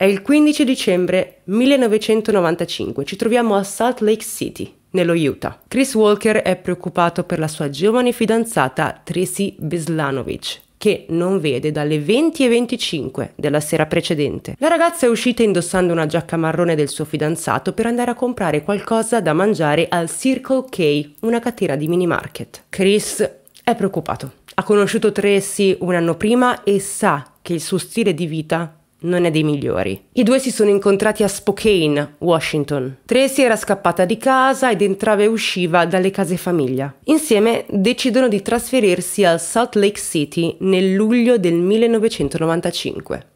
È il 15 dicembre 1995, ci troviamo a Salt Lake City, nello Utah. Chris Walker è preoccupato per la sua giovane fidanzata Tracy Beslanovic, che non vede dalle 20.25 della sera precedente. La ragazza è uscita indossando una giacca marrone del suo fidanzato per andare a comprare qualcosa da mangiare al Circle K, una catena di mini market. Chris è preoccupato. Ha conosciuto Tracy un anno prima e sa che il suo stile di vita non è dei migliori. I due si sono incontrati a Spokane, Washington. Tracy era scappata di casa ed entrava e usciva dalle case famiglia. Insieme decidono di trasferirsi al Salt Lake City nel luglio del 1995.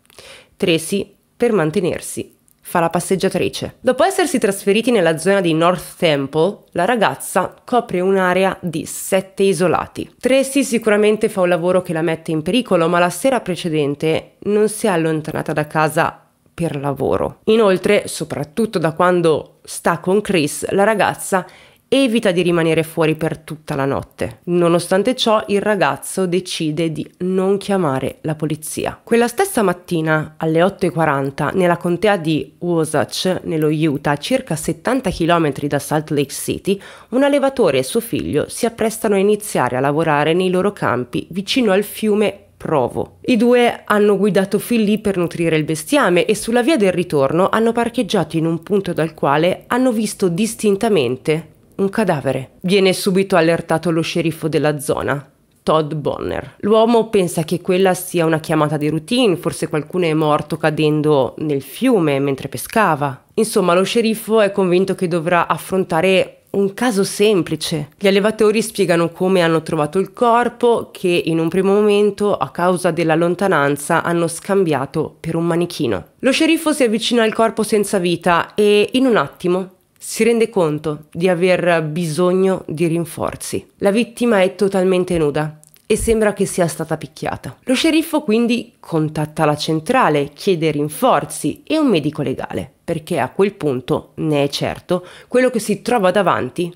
Tracy per mantenersi fa la passeggiatrice. Dopo essersi trasferiti nella zona di North Temple, la ragazza copre un'area di sette isolati. Tracy sicuramente fa un lavoro che la mette in pericolo, ma la sera precedente non si è allontanata da casa per lavoro. Inoltre, soprattutto da quando sta con Chris, la ragazza evita di rimanere fuori per tutta la notte. Nonostante ciò, il ragazzo decide di non chiamare la polizia. Quella stessa mattina, alle 8.40, nella contea di Wasatch, nello Utah, circa 70 km da Salt Lake City, un allevatore e suo figlio si apprestano a iniziare a lavorare nei loro campi vicino al fiume Provo. I due hanno guidato fin lì per nutrire il bestiame e sulla via del ritorno hanno parcheggiato in un punto dal quale hanno visto distintamente un cadavere. Viene subito allertato lo sceriffo della zona, Todd Bonner. L'uomo pensa che quella sia una chiamata di routine, forse qualcuno è morto cadendo nel fiume mentre pescava. Insomma, lo sceriffo è convinto che dovrà affrontare un caso semplice. Gli allevatori spiegano come hanno trovato il corpo che in un primo momento, a causa della lontananza, hanno scambiato per un manichino. Lo sceriffo si avvicina al corpo senza vita e in un attimo si rende conto di aver bisogno di rinforzi. La vittima è totalmente nuda e sembra che sia stata picchiata. Lo sceriffo quindi contatta la centrale, chiede rinforzi e un medico legale, perché a quel punto, ne è certo, quello che si trova davanti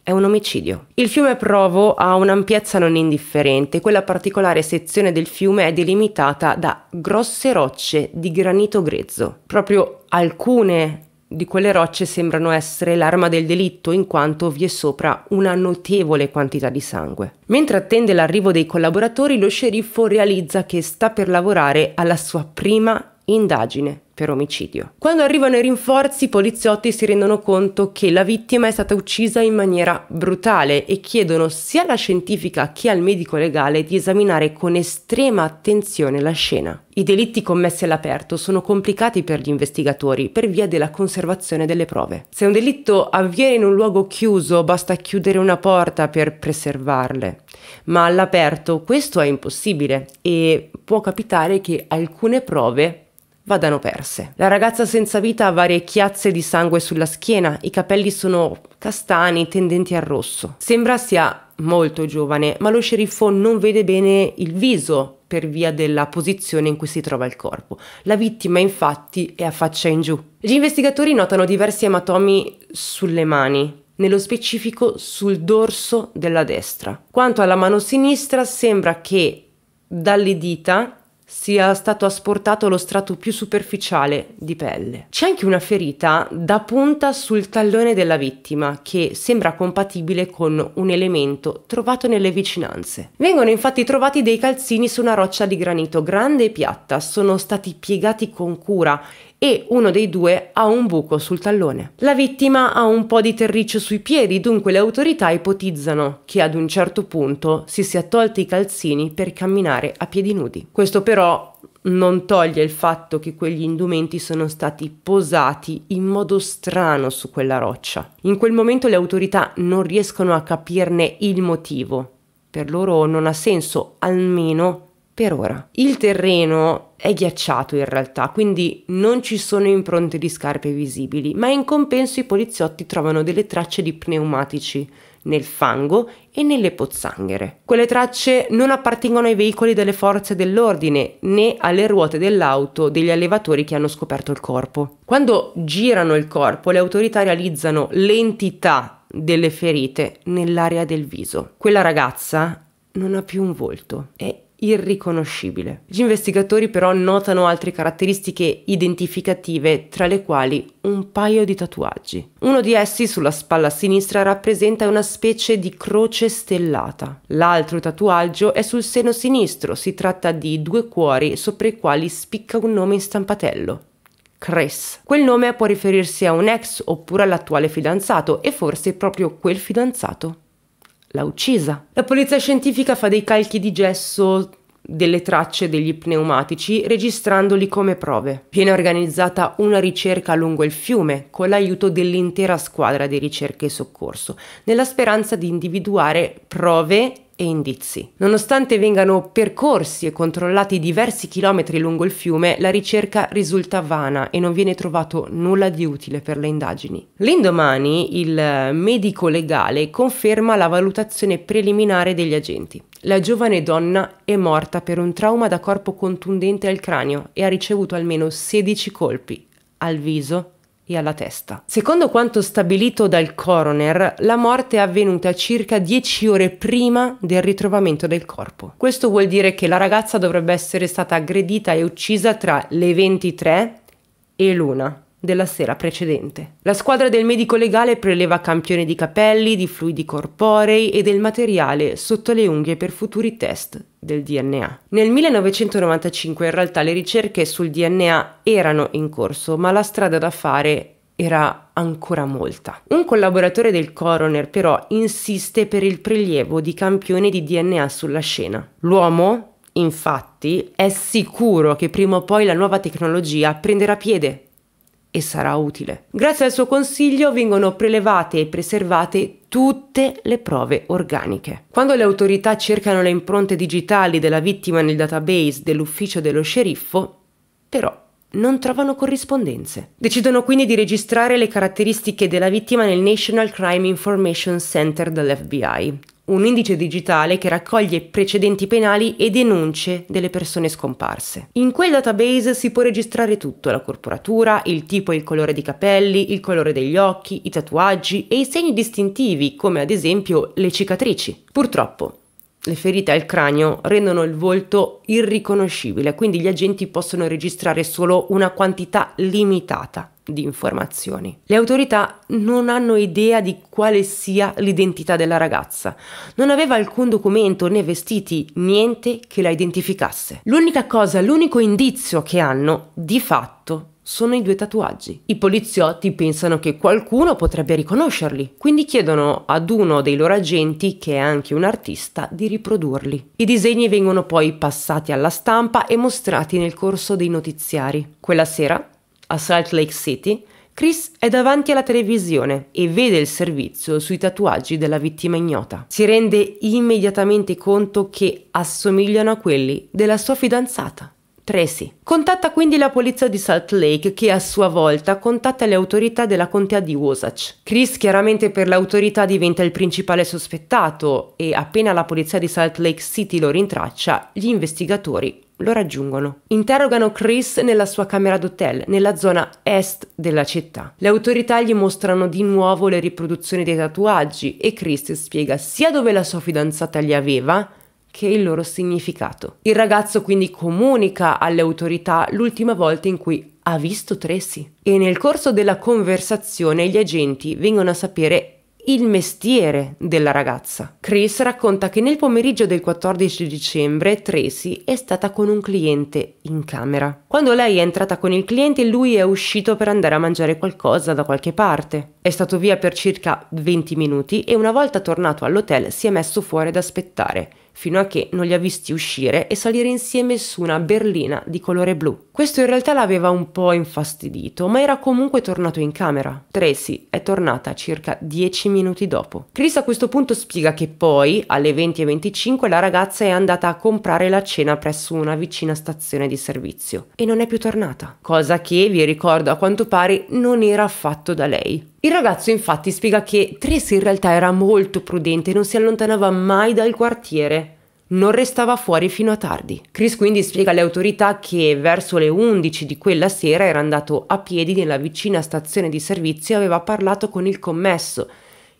è un omicidio. Il fiume Provo ha un'ampiezza non indifferente, quella particolare sezione del fiume è delimitata da grosse rocce di granito grezzo. Proprio alcune di quelle rocce sembrano essere l'arma del delitto in quanto vi è sopra una notevole quantità di sangue. Mentre attende l'arrivo dei collaboratori, lo sceriffo realizza che sta per lavorare alla sua prima indagine per omicidio. Quando arrivano i rinforzi, i poliziotti si rendono conto che la vittima è stata uccisa in maniera brutale e chiedono sia alla scientifica che al medico legale di esaminare con estrema attenzione la scena. I delitti commessi all'aperto sono complicati per gli investigatori per via della conservazione delle prove. Se un delitto avviene in un luogo chiuso, basta chiudere una porta per preservarle, ma all'aperto questo è impossibile e può capitare che alcune prove vadano perse. La ragazza senza vita ha varie chiazze di sangue sulla schiena, i capelli sono castani tendenti al rosso. Sembra sia molto giovane, ma lo sceriffo non vede bene il viso per via della posizione in cui si trova il corpo. La vittima infatti è a faccia in giù. Gli investigatori notano diversi ematomi sulle mani, nello specifico sul dorso della destra. Quanto alla mano sinistra sembra che dalle dita sia stato asportato lo strato più superficiale di pelle. C'è anche una ferita da punta sul tallone della vittima che sembra compatibile con un elemento trovato nelle vicinanze. Vengono infatti trovati dei calzini su una roccia di granito grande e piatta, sono stati piegati con cura e uno dei due ha un buco sul tallone. La vittima ha un po' di terriccio sui piedi, dunque le autorità ipotizzano che ad un certo punto si sia tolti i calzini per camminare a piedi nudi. Questo però non toglie il fatto che quegli indumenti sono stati posati in modo strano su quella roccia. In quel momento le autorità non riescono a capirne il motivo. Per loro non ha senso, almeno per ora. Il terreno è ghiacciato in realtà, quindi non ci sono impronte di scarpe visibili, ma in compenso i poliziotti trovano delle tracce di pneumatici nel fango e nelle pozzanghere. Quelle tracce non appartengono ai veicoli delle forze dell'ordine né alle ruote dell'auto degli allevatori che hanno scoperto il corpo. Quando girano il corpo, le autorità realizzano l'entità delle ferite nell'area del viso. Quella ragazza non ha più un volto, è irriconoscibile. Gli investigatori però notano altre caratteristiche identificative, tra le quali un paio di tatuaggi. Uno di essi sulla spalla sinistra rappresenta una specie di croce stellata. L'altro tatuaggio è sul seno sinistro, si tratta di due cuori sopra i quali spicca un nome in stampatello. Chris. Quel nome può riferirsi a un ex oppure all'attuale fidanzato e forse proprio quel fidanzato l'ha uccisa. La polizia scientifica fa dei calchi di gesso delle tracce degli pneumatici registrandoli come prove. Viene organizzata una ricerca lungo il fiume con l'aiuto dell'intera squadra di ricerca e soccorso, nella speranza di individuare prove e indizi. Nonostante vengano percorsi e controllati diversi chilometri lungo il fiume, la ricerca risulta vana e non viene trovato nulla di utile per le indagini. L'indomani il medico legale conferma la valutazione preliminare degli agenti. La giovane donna è morta per un trauma da corpo contundente al cranio e ha ricevuto almeno 16 colpi al viso, e alla testa. Secondo quanto stabilito dal coroner, la morte è avvenuta circa 10 ore prima del ritrovamento del corpo. Questo vuol dire che la ragazza dovrebbe essere stata aggredita e uccisa tra le 23 e l'una della sera precedente. La squadra del medico legale preleva campioni di capelli, di fluidi corporei e del materiale sotto le unghie per futuri test del DNA. Nel 1995 in realtà le ricerche sul DNA erano in corso, ma la strada da fare era ancora molta. Un collaboratore del coroner però insiste per il prelievo di campioni di DNA sulla scena. L'uomo, infatti, è sicuro che prima o poi la nuova tecnologia prenderà piede e sarà utile. Grazie al suo consiglio vengono prelevate e preservate tutte le prove organiche. Quando le autorità cercano le impronte digitali della vittima nel database dell'ufficio dello sceriffo, però non trovano corrispondenze. Decidono quindi di registrare le caratteristiche della vittima nel National Crime Information Center dell'FBI, un indice digitale che raccoglie precedenti penali e denunce delle persone scomparse. In quel database si può registrare tutto, la corporatura, il tipo e il colore di capelli, il colore degli occhi, i tatuaggi e i segni distintivi, come ad esempio le cicatrici. Purtroppo, le ferite al cranio rendono il volto irriconoscibile, quindi gli agenti possono registrare solo una quantità limitata di informazioni. Le autorità non hanno idea di quale sia l'identità della ragazza. Non aveva alcun documento né vestiti, niente che la identificasse. L'unica cosa, l'unico indizio che hanno, di fatto, sono i due tatuaggi. I poliziotti pensano che qualcuno potrebbe riconoscerli, quindi chiedono ad uno dei loro agenti, che è anche un artista, di riprodurli. I disegni vengono poi passati alla stampa e mostrati nel corso dei notiziari. Quella sera a Salt Lake City, Chris è davanti alla televisione e vede il servizio sui tatuaggi della vittima ignota. Si rende immediatamente conto che assomigliano a quelli della sua fidanzata. Tracy. Contatta quindi la polizia di Salt Lake che a sua volta contatta le autorità della contea di Wasatch. Chris chiaramente per l'autorità diventa il principale sospettato e appena la polizia di Salt Lake City lo rintraccia, gli investigatori lo raggiungono. Interrogano Chris nella sua camera d'hotel, nella zona est della città. Le autorità gli mostrano di nuovo le riproduzioni dei tatuaggi e Chris spiega sia dove la sua fidanzata li aveva, che il loro significato. Il ragazzo quindi comunica alle autorità l'ultima volta in cui ha visto Tracy e nel corso della conversazione gli agenti vengono a sapere il mestiere della ragazza. Chris racconta che nel pomeriggio del 14 dicembre Tracy è stata con un cliente in camera. Quando lei è entrata con il cliente lui è uscito per andare a mangiare qualcosa da qualche parte. È stato via per circa 20 minuti e una volta tornato all'hotel si è messo fuori ad aspettare fino a che non li ha visti uscire e salire insieme su una berlina di colore blu. Questo in realtà l'aveva un po' infastidito, ma era comunque tornato in camera. Tracy è tornata circa 10 minuti dopo. Chris a questo punto spiega che poi, alle 20.25, la ragazza è andata a comprare la cena presso una vicina stazione di servizio e non è più tornata. Cosa che, vi ricordo a quanto pare, non era affatto da lei. Il ragazzo infatti spiega che Tracy in realtà era molto prudente e non si allontanava mai dal quartiere. Non restava fuori fino a tardi. Chris quindi spiega alle autorità che verso le 11 di quella sera era andato a piedi nella vicina stazione di servizio e aveva parlato con il commesso,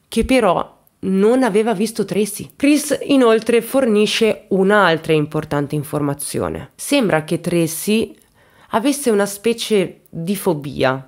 che però non aveva visto Tracy. Chris inoltre fornisce un'altra importante informazione. Sembra che Tracy avesse una specie di fobia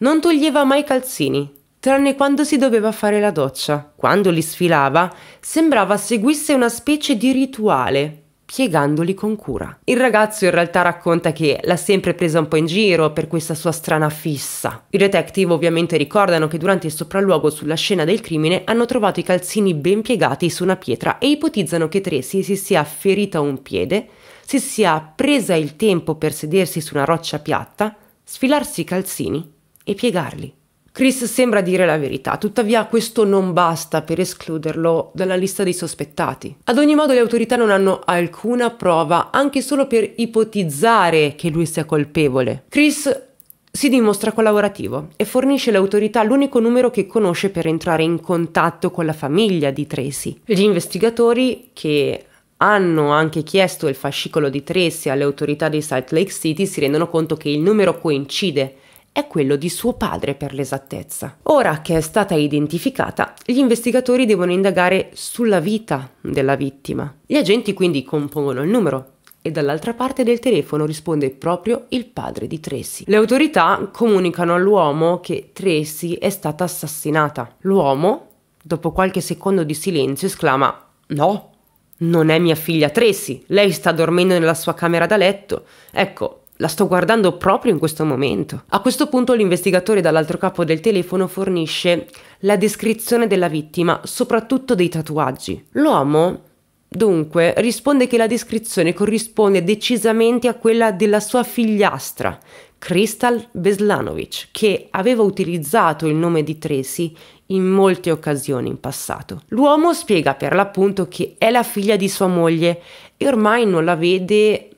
non toglieva mai calzini, tranne quando si doveva fare la doccia. Quando li sfilava, sembrava seguisse una specie di rituale, piegandoli con cura. Il ragazzo in realtà racconta che l'ha sempre presa un po' in giro per questa sua strana fissa. I detective ovviamente ricordano che durante il sopralluogo sulla scena del crimine hanno trovato i calzini ben piegati su una pietra e ipotizzano che Tracy si sia ferita un piede, si sia presa il tempo per sedersi su una roccia piatta, sfilarsi i calzini e piegarli. Chris sembra dire la verità, tuttavia questo non basta per escluderlo dalla lista dei sospettati. Ad ogni modo le autorità non hanno alcuna prova, anche solo per ipotizzare che lui sia colpevole. Chris si dimostra collaborativo e fornisce alle autorità l'unico numero che conosce per entrare in contatto con la famiglia di Tracy. Gli investigatori, che hanno anche chiesto il fascicolo di Tracy alle autorità di Salt Lake City, si rendono conto che il numero coincide è quello di suo padre per l'esattezza. Ora che è stata identificata, gli investigatori devono indagare sulla vita della vittima. Gli agenti quindi compongono il numero e dall'altra parte del telefono risponde proprio il padre di Tracy. Le autorità comunicano all'uomo che Tracy è stata assassinata. L'uomo, dopo qualche secondo di silenzio, esclama No, non è mia figlia Tracy, lei sta dormendo nella sua camera da letto. Ecco, la sto guardando proprio in questo momento. A questo punto l'investigatore dall'altro capo del telefono fornisce la descrizione della vittima, soprattutto dei tatuaggi. L'uomo Dunque, risponde che la descrizione corrisponde decisamente a quella della sua figliastra, Crystal Beslanovic, che aveva utilizzato il nome di Tracy in molte occasioni in passato. L'uomo spiega per l'appunto che è la figlia di sua moglie e ormai non la vede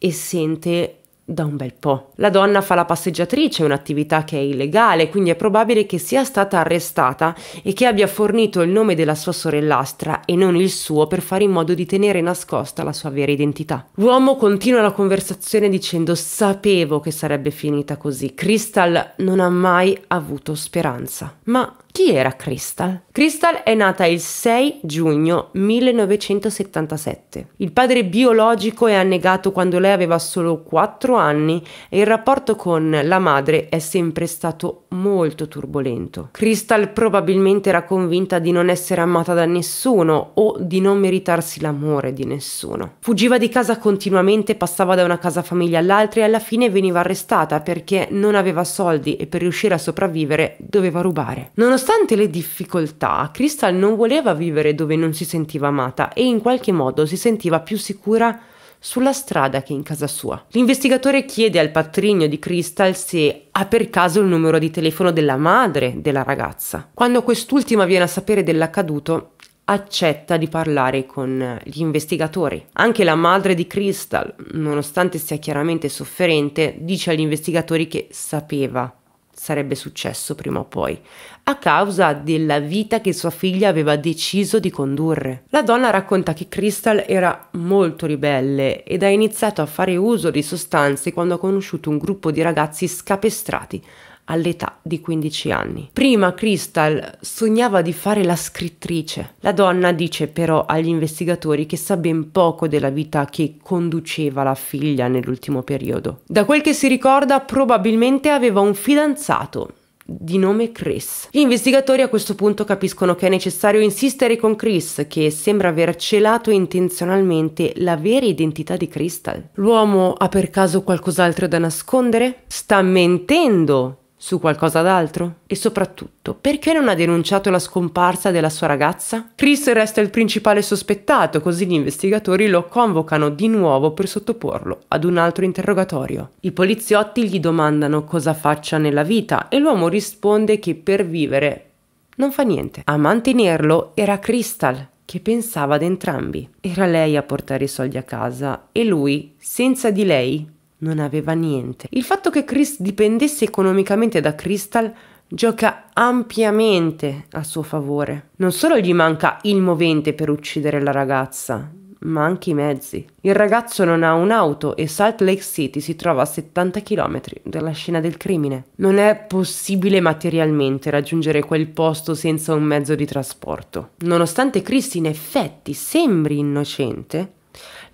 e sente da un bel po'. La donna fa la passeggiatrice, un'attività che è illegale, quindi è probabile che sia stata arrestata e che abbia fornito il nome della sua sorellastra e non il suo per fare in modo di tenere nascosta la sua vera identità. L'uomo continua la conversazione dicendo sapevo che sarebbe finita così, Crystal non ha mai avuto speranza. Ma chi era Crystal? Crystal è nata il 6 giugno 1977. Il padre biologico è annegato quando lei aveva solo 4 anni e il rapporto con la madre è sempre stato molto turbolento. Crystal probabilmente era convinta di non essere amata da nessuno o di non meritarsi l'amore di nessuno. Fuggiva di casa continuamente, passava da una casa famiglia all'altra e alla fine veniva arrestata perché non aveva soldi e per riuscire a sopravvivere doveva rubare. Nonostante le difficoltà, Crystal non voleva vivere dove non si sentiva amata e in qualche modo si sentiva più sicura sulla strada che è in casa sua. L'investigatore chiede al patrigno di Crystal se ha per caso il numero di telefono della madre della ragazza. Quando quest'ultima viene a sapere dell'accaduto, accetta di parlare con gli investigatori. Anche la madre di Crystal, nonostante sia chiaramente sofferente, dice agli investigatori che sapeva sarebbe successo prima o poi, a causa della vita che sua figlia aveva deciso di condurre. La donna racconta che Crystal era molto ribelle ed ha iniziato a fare uso di sostanze quando ha conosciuto un gruppo di ragazzi scapestrati, all'età di 15 anni. Prima Crystal sognava di fare la scrittrice. La donna dice però agli investigatori che sa ben poco della vita che conduceva la figlia nell'ultimo periodo. Da quel che si ricorda probabilmente aveva un fidanzato, di nome Chris. Gli investigatori a questo punto capiscono che è necessario insistere con Chris, che sembra aver celato intenzionalmente la vera identità di Crystal. L'uomo ha per caso qualcos'altro da nascondere? Sta mentendo su qualcosa d'altro? E soprattutto, perché non ha denunciato la scomparsa della sua ragazza? Chris resta il principale sospettato, così gli investigatori lo convocano di nuovo per sottoporlo ad un altro interrogatorio. I poliziotti gli domandano cosa faccia nella vita e l'uomo risponde che per vivere non fa niente. A mantenerlo era Crystal, che pensava ad entrambi. Era lei a portare i soldi a casa e lui, senza di lei, non aveva niente. Il fatto che Chris dipendesse economicamente da Crystal gioca ampiamente a suo favore. Non solo gli manca il movente per uccidere la ragazza, ma anche i mezzi. Il ragazzo non ha un'auto e Salt Lake City si trova a 70 km dalla scena del crimine. Non è possibile materialmente raggiungere quel posto senza un mezzo di trasporto. Nonostante Chris in effetti sembri innocente,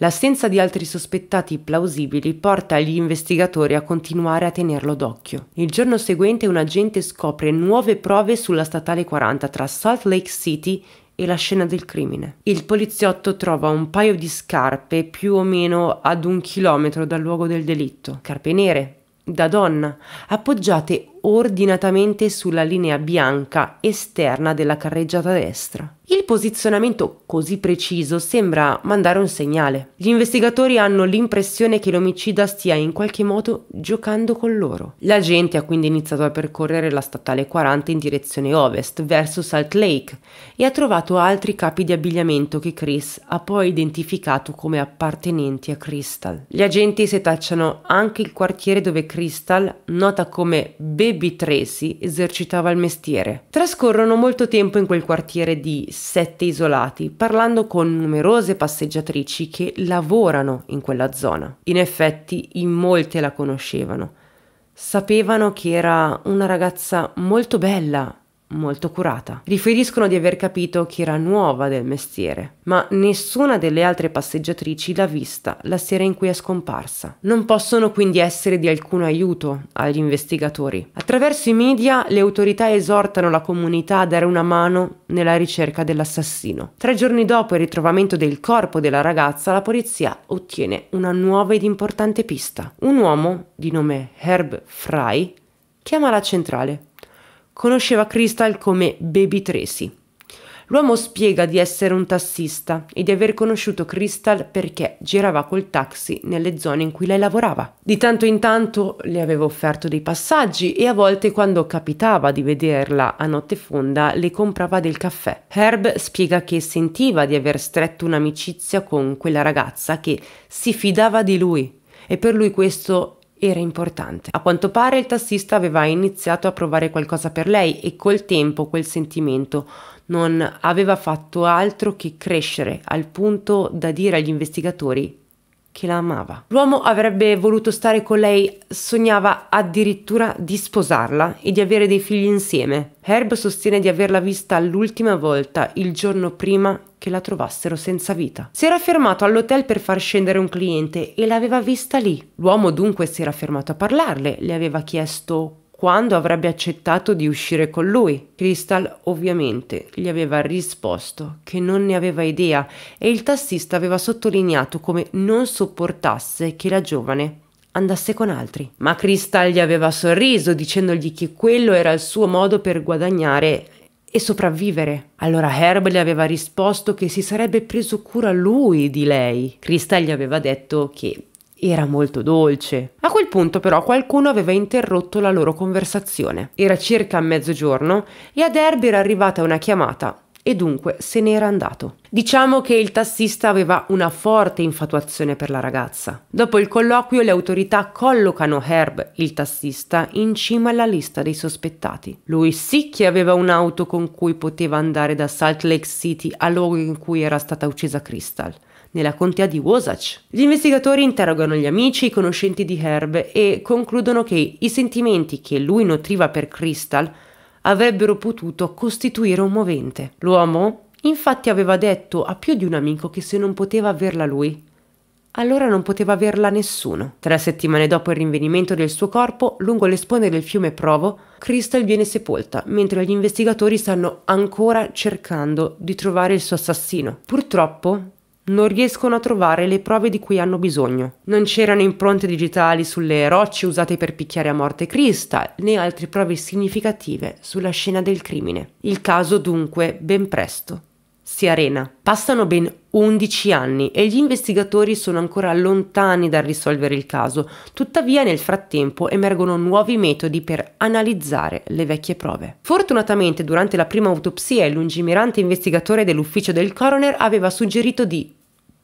L'assenza di altri sospettati plausibili porta gli investigatori a continuare a tenerlo d'occhio. Il giorno seguente un agente scopre nuove prove sulla statale 40 tra Salt Lake City e la scena del crimine. Il poliziotto trova un paio di scarpe più o meno ad un chilometro dal luogo del delitto, scarpe nere, da donna, appoggiate ordinatamente sulla linea bianca esterna della carreggiata destra. Il posizionamento così preciso sembra mandare un segnale. Gli investigatori hanno l'impressione che l'omicida stia in qualche modo giocando con loro. L'agente ha quindi iniziato a percorrere la statale 40 in direzione ovest, verso Salt Lake, e ha trovato altri capi di abbigliamento che Chris ha poi identificato come appartenenti a Crystal. Gli agenti setacciano anche il quartiere dove Crystal, nota come Baby Tracy, esercitava il mestiere. Trascorrono molto tempo in quel quartiere di sette isolati, parlando con numerose passeggiatrici che lavorano in quella zona. In effetti, in molte la conoscevano. Sapevano che era una ragazza molto bella molto curata. Riferiscono di aver capito che era nuova del mestiere, ma nessuna delle altre passeggiatrici l'ha vista la sera in cui è scomparsa. Non possono quindi essere di alcun aiuto agli investigatori. Attraverso i media le autorità esortano la comunità a dare una mano nella ricerca dell'assassino. Tre giorni dopo il ritrovamento del corpo della ragazza, la polizia ottiene una nuova ed importante pista. Un uomo di nome Herb Fry chiama la centrale conosceva Crystal come Baby Tracy. L'uomo spiega di essere un tassista e di aver conosciuto Crystal perché girava col taxi nelle zone in cui lei lavorava. Di tanto in tanto le aveva offerto dei passaggi e a volte quando capitava di vederla a notte fonda le comprava del caffè. Herb spiega che sentiva di aver stretto un'amicizia con quella ragazza che si fidava di lui e per lui questo era importante. A quanto pare il tassista aveva iniziato a provare qualcosa per lei e col tempo quel sentimento non aveva fatto altro che crescere al punto da dire agli investigatori che la amava. L'uomo avrebbe voluto stare con lei, sognava addirittura di sposarla e di avere dei figli insieme. Herb sostiene di averla vista l'ultima volta il giorno prima che la trovassero senza vita. Si era fermato all'hotel per far scendere un cliente e l'aveva vista lì. L'uomo dunque si era fermato a parlarle, le aveva chiesto quando avrebbe accettato di uscire con lui. Crystal ovviamente gli aveva risposto che non ne aveva idea e il tassista aveva sottolineato come non sopportasse che la giovane andasse con altri. Ma Crystal gli aveva sorriso dicendogli che quello era il suo modo per guadagnare e sopravvivere. Allora Herb le aveva risposto che si sarebbe preso cura lui di lei. Crystal gli aveva detto che era molto dolce. A quel punto però qualcuno aveva interrotto la loro conversazione. Era circa mezzogiorno e ad Herb era arrivata una chiamata e dunque se n'era andato. Diciamo che il tassista aveva una forte infatuazione per la ragazza. Dopo il colloquio le autorità collocano Herb, il tassista, in cima alla lista dei sospettati. Lui sì che aveva un'auto con cui poteva andare da Salt Lake City al luogo in cui era stata uccisa Crystal nella contea di Wasatch. Gli investigatori interrogano gli amici e i conoscenti di Herb e concludono che i sentimenti che lui nutriva per Crystal avrebbero potuto costituire un movente. L'uomo infatti aveva detto a più di un amico che se non poteva averla lui, allora non poteva averla nessuno. Tre settimane dopo il rinvenimento del suo corpo, lungo le sponde del fiume Provo, Crystal viene sepolta, mentre gli investigatori stanno ancora cercando di trovare il suo assassino. Purtroppo, non riescono a trovare le prove di cui hanno bisogno. Non c'erano impronte digitali sulle rocce usate per picchiare a morte Krista, né altre prove significative sulla scena del crimine. Il caso dunque ben presto si arena. Passano ben 11 anni e gli investigatori sono ancora lontani dal risolvere il caso, tuttavia nel frattempo emergono nuovi metodi per analizzare le vecchie prove. Fortunatamente durante la prima autopsia il lungimirante investigatore dell'ufficio del coroner aveva suggerito di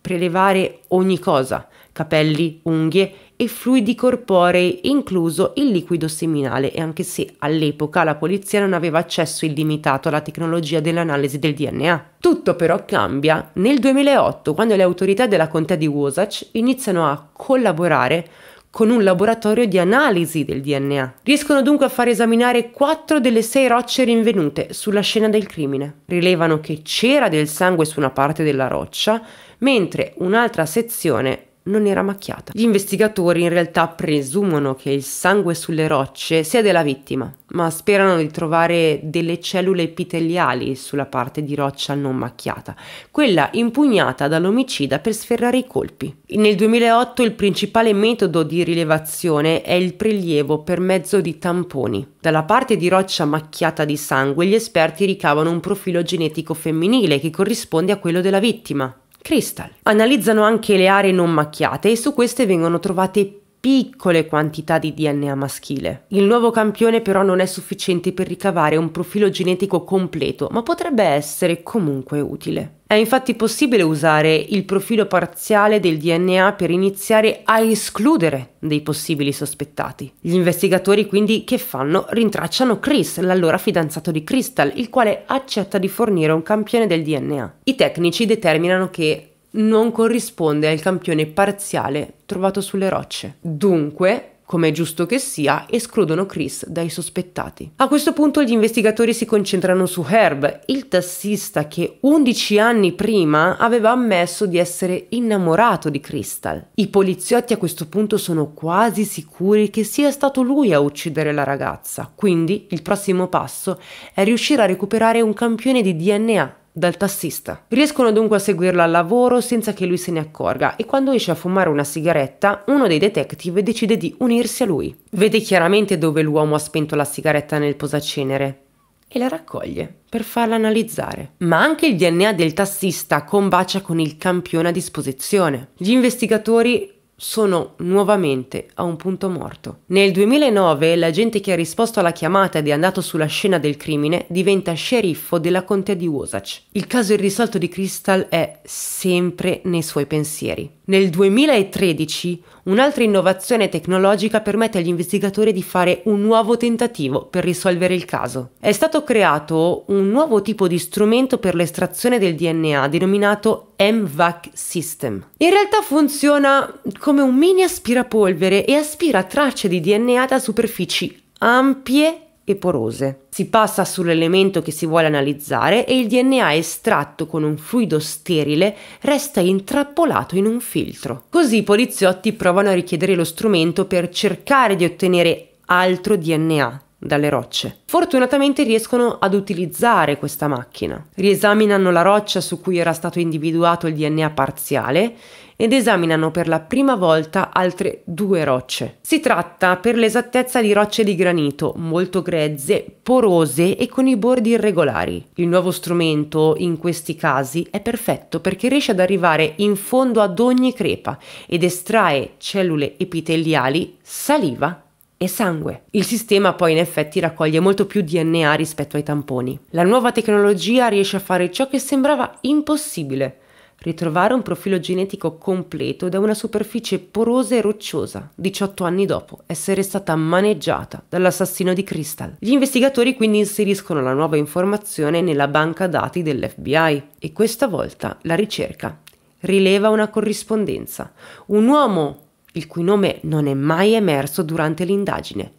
prelevare ogni cosa, capelli, unghie e fluidi corporei, incluso il liquido seminale, e anche se all'epoca la polizia non aveva accesso illimitato alla tecnologia dell'analisi del DNA. Tutto però cambia nel 2008, quando le autorità della contea di Wasatch iniziano a collaborare con un laboratorio di analisi del DNA. Riescono dunque a far esaminare quattro delle sei rocce rinvenute sulla scena del crimine. Rilevano che c'era del sangue su una parte della roccia, mentre un'altra sezione non era macchiata. Gli investigatori in realtà presumono che il sangue sulle rocce sia della vittima, ma sperano di trovare delle cellule epiteliali sulla parte di roccia non macchiata, quella impugnata dall'omicida per sferrare i colpi. Nel 2008 il principale metodo di rilevazione è il prelievo per mezzo di tamponi. Dalla parte di roccia macchiata di sangue gli esperti ricavano un profilo genetico femminile che corrisponde a quello della vittima. Crystal. Analizzano anche le aree non macchiate e su queste vengono trovate piccole quantità di DNA maschile. Il nuovo campione però non è sufficiente per ricavare un profilo genetico completo, ma potrebbe essere comunque utile. È infatti possibile usare il profilo parziale del DNA per iniziare a escludere dei possibili sospettati. Gli investigatori quindi che fanno? Rintracciano Chris, l'allora fidanzato di Crystal, il quale accetta di fornire un campione del DNA. I tecnici determinano che non corrisponde al campione parziale trovato sulle rocce. Dunque, come è giusto che sia, escludono Chris dai sospettati. A questo punto gli investigatori si concentrano su Herb, il tassista che 11 anni prima aveva ammesso di essere innamorato di Crystal. I poliziotti a questo punto sono quasi sicuri che sia stato lui a uccidere la ragazza, quindi il prossimo passo è riuscire a recuperare un campione di DNA dal tassista. Riescono dunque a seguirlo al lavoro senza che lui se ne accorga e quando esce a fumare una sigaretta uno dei detective decide di unirsi a lui. Vede chiaramente dove l'uomo ha spento la sigaretta nel posacenere e la raccoglie per farla analizzare. Ma anche il DNA del tassista combacia con il campione a disposizione. Gli investigatori sono nuovamente a un punto morto. Nel 2009 l'agente che ha risposto alla chiamata ed è andato sulla scena del crimine diventa sceriffo della contea di Wasatch. Il caso irrisolto di Crystal è sempre nei suoi pensieri. Nel 2013 un'altra innovazione tecnologica permette agli investigatori di fare un nuovo tentativo per risolvere il caso. È stato creato un nuovo tipo di strumento per l'estrazione del DNA denominato MVAC System. In realtà funziona come un mini aspirapolvere e aspira tracce di DNA da superfici ampie e porose. Si passa sull'elemento che si vuole analizzare e il DNA estratto con un fluido sterile resta intrappolato in un filtro. Così i poliziotti provano a richiedere lo strumento per cercare di ottenere altro DNA dalle rocce. Fortunatamente riescono ad utilizzare questa macchina. Riesaminano la roccia su cui era stato individuato il DNA parziale ed esaminano per la prima volta altre due rocce. Si tratta per l'esattezza di rocce di granito, molto grezze, porose e con i bordi irregolari. Il nuovo strumento in questi casi è perfetto perché riesce ad arrivare in fondo ad ogni crepa ed estrae cellule epiteliali, saliva e sangue. Il sistema poi in effetti raccoglie molto più DNA rispetto ai tamponi. La nuova tecnologia riesce a fare ciò che sembrava impossibile, ritrovare un profilo genetico completo da una superficie porosa e rocciosa, 18 anni dopo essere stata maneggiata dall'assassino di Crystal. Gli investigatori quindi inseriscono la nuova informazione nella banca dati dell'FBI e questa volta la ricerca rileva una corrispondenza. Un uomo, il cui nome non è mai emerso durante l'indagine,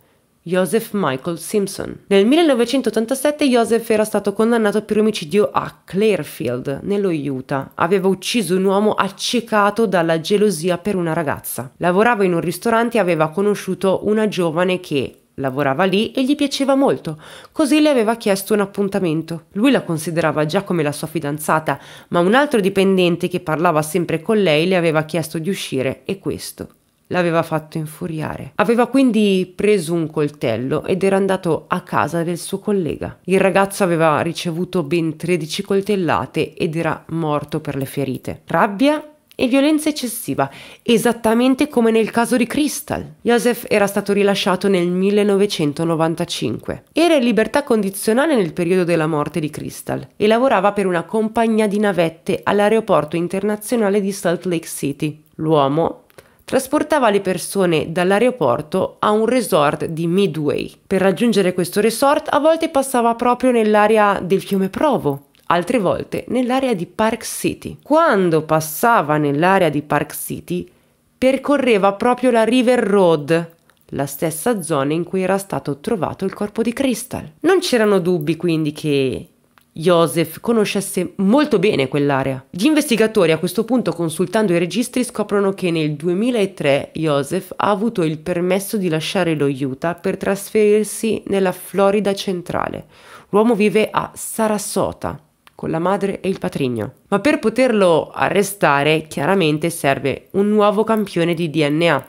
Joseph Michael Simpson. Nel 1987 Joseph era stato condannato per omicidio a Clearfield, nello Utah. Aveva ucciso un uomo accecato dalla gelosia per una ragazza. Lavorava in un ristorante e aveva conosciuto una giovane che, Lavorava lì e gli piaceva molto, così le aveva chiesto un appuntamento. Lui la considerava già come la sua fidanzata, ma un altro dipendente che parlava sempre con lei le aveva chiesto di uscire e questo l'aveva fatto infuriare. Aveva quindi preso un coltello ed era andato a casa del suo collega. Il ragazzo aveva ricevuto ben 13 coltellate ed era morto per le ferite. Rabbia e violenza eccessiva, esattamente come nel caso di Crystal. Joseph era stato rilasciato nel 1995. Era in libertà condizionale nel periodo della morte di Crystal e lavorava per una compagnia di navette all'aeroporto internazionale di Salt Lake City. L'uomo trasportava le persone dall'aeroporto a un resort di Midway. Per raggiungere questo resort a volte passava proprio nell'area del fiume Provo, altre volte nell'area di Park City. Quando passava nell'area di Park City, percorreva proprio la River Road, la stessa zona in cui era stato trovato il corpo di Crystal. Non c'erano dubbi quindi che Joseph conoscesse molto bene quell'area. Gli investigatori a questo punto consultando i registri scoprono che nel 2003 Joseph ha avuto il permesso di lasciare lo Utah per trasferirsi nella Florida centrale. L'uomo vive a Sarasota con la madre e il patrigno. Ma per poterlo arrestare chiaramente serve un nuovo campione di DNA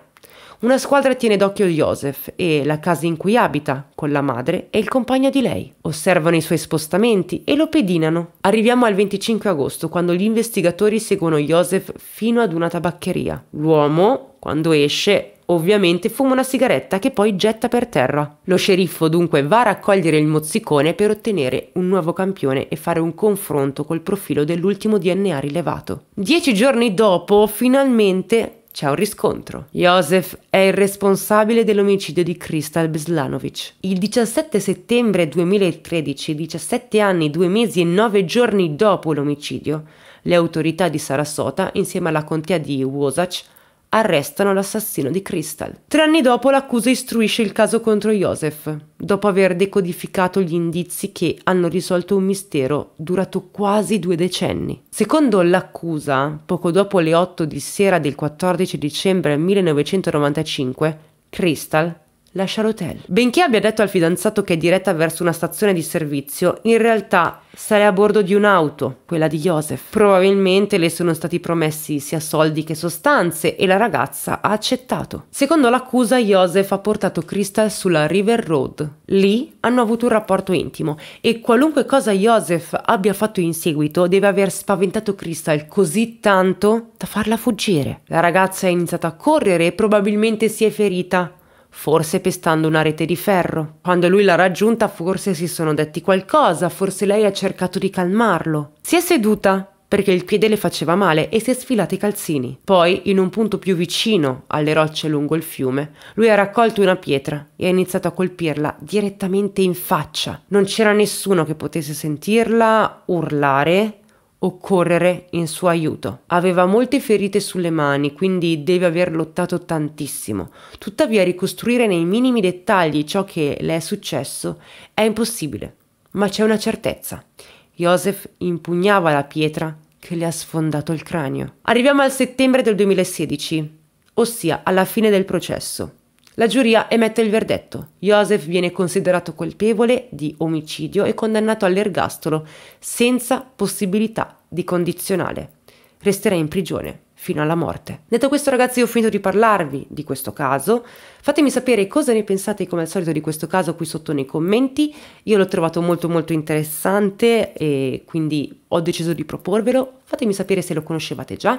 una squadra tiene d'occhio Joseph e la casa in cui abita, con la madre e il compagno di lei. Osservano i suoi spostamenti e lo pedinano. Arriviamo al 25 agosto, quando gli investigatori seguono Joseph fino ad una tabaccheria. L'uomo, quando esce, ovviamente fuma una sigaretta che poi getta per terra. Lo sceriffo dunque va a raccogliere il mozzicone per ottenere un nuovo campione e fare un confronto col profilo dell'ultimo DNA rilevato. Dieci giorni dopo, finalmente, c'è un riscontro. Josef è il responsabile dell'omicidio di Kristal Beslanovic. Il 17 settembre 2013, 17 anni, 2 mesi e 9 giorni dopo l'omicidio, le autorità di Sarasota, insieme alla contea di Wasatch, arrestano l'assassino di Crystal. Tre anni dopo l'accusa istruisce il caso contro Joseph, dopo aver decodificato gli indizi che hanno risolto un mistero durato quasi due decenni. Secondo l'accusa, poco dopo le 8 di sera del 14 dicembre 1995, Crystal lascia l'hotel. Benché abbia detto al fidanzato che è diretta verso una stazione di servizio, in realtà sale a bordo di un'auto, quella di Joseph. Probabilmente le sono stati promessi sia soldi che sostanze e la ragazza ha accettato. Secondo l'accusa, Joseph ha portato Crystal sulla River Road. Lì hanno avuto un rapporto intimo e qualunque cosa Joseph abbia fatto in seguito deve aver spaventato Crystal così tanto da farla fuggire. La ragazza è iniziata a correre e probabilmente si è ferita forse pestando una rete di ferro. Quando lui l'ha raggiunta forse si sono detti qualcosa, forse lei ha cercato di calmarlo. Si è seduta perché il piede le faceva male e si è sfilata i calzini. Poi, in un punto più vicino alle rocce lungo il fiume, lui ha raccolto una pietra e ha iniziato a colpirla direttamente in faccia. Non c'era nessuno che potesse sentirla urlare occorrere in suo aiuto. Aveva molte ferite sulle mani, quindi deve aver lottato tantissimo. Tuttavia ricostruire nei minimi dettagli ciò che le è successo è impossibile, ma c'è una certezza. Joseph impugnava la pietra che le ha sfondato il cranio. Arriviamo al settembre del 2016, ossia alla fine del processo. La giuria emette il verdetto. Joseph viene considerato colpevole di omicidio e condannato all'ergastolo senza possibilità di condizionale. Resterà in prigione fino alla morte. Detto questo ragazzi ho finito di parlarvi di questo caso, fatemi sapere cosa ne pensate come al solito di questo caso qui sotto nei commenti, io l'ho trovato molto molto interessante e quindi ho deciso di proporvelo, fatemi sapere se lo conoscevate già,